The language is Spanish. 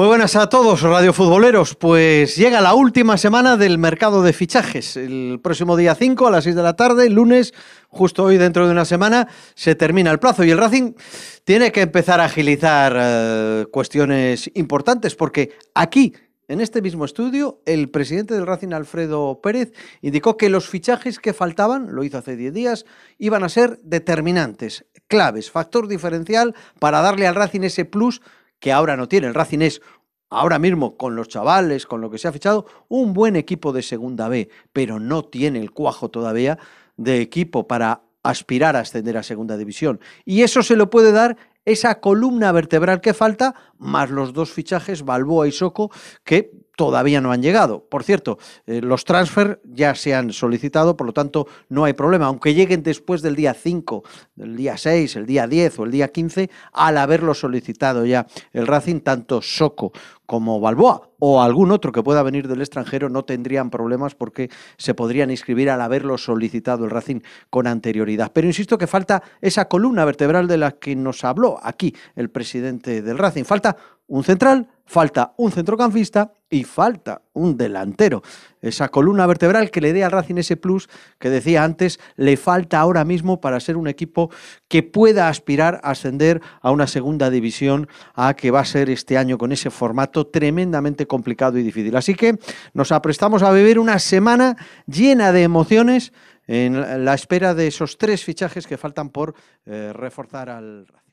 Muy buenas a todos, radiofutboleros. Pues llega la última semana del mercado de fichajes. El próximo día 5 a las 6 de la tarde, lunes, justo hoy dentro de una semana, se termina el plazo y el Racing tiene que empezar a agilizar eh, cuestiones importantes porque aquí en este mismo estudio, el presidente del Racing, Alfredo Pérez, indicó que los fichajes que faltaban, lo hizo hace 10 días, iban a ser determinantes, claves, factor diferencial para darle al Racing ese plus que ahora no tiene. El Racing es ahora mismo con los chavales, con lo que se ha fichado, un buen equipo de segunda B, pero no tiene el cuajo todavía de equipo para aspirar a ascender a segunda división. Y eso se lo puede dar esa columna vertebral que falta, más los dos fichajes, Balboa y Soco, que todavía no han llegado. Por cierto, eh, los transfer ya se han solicitado, por lo tanto no hay problema. Aunque lleguen después del día 5, el día 6, el día 10 o el día 15, al haberlo solicitado ya el Racing, tanto Soco como Balboa, o algún otro que pueda venir del extranjero no tendrían problemas porque se podrían inscribir al haberlo solicitado el Racing con anterioridad. Pero insisto que falta esa columna vertebral de la que nos habló aquí el presidente del Racing. Falta un central, falta un centrocampista y falta un delantero. Esa columna vertebral que le dé al Racing ese plus que decía antes, le falta ahora mismo para ser un equipo que pueda aspirar a ascender a una segunda división, a que va a ser este año con ese formato tremendamente complicado y difícil. Así que nos aprestamos a vivir una semana llena de emociones en la espera de esos tres fichajes que faltan por eh, reforzar al Racing.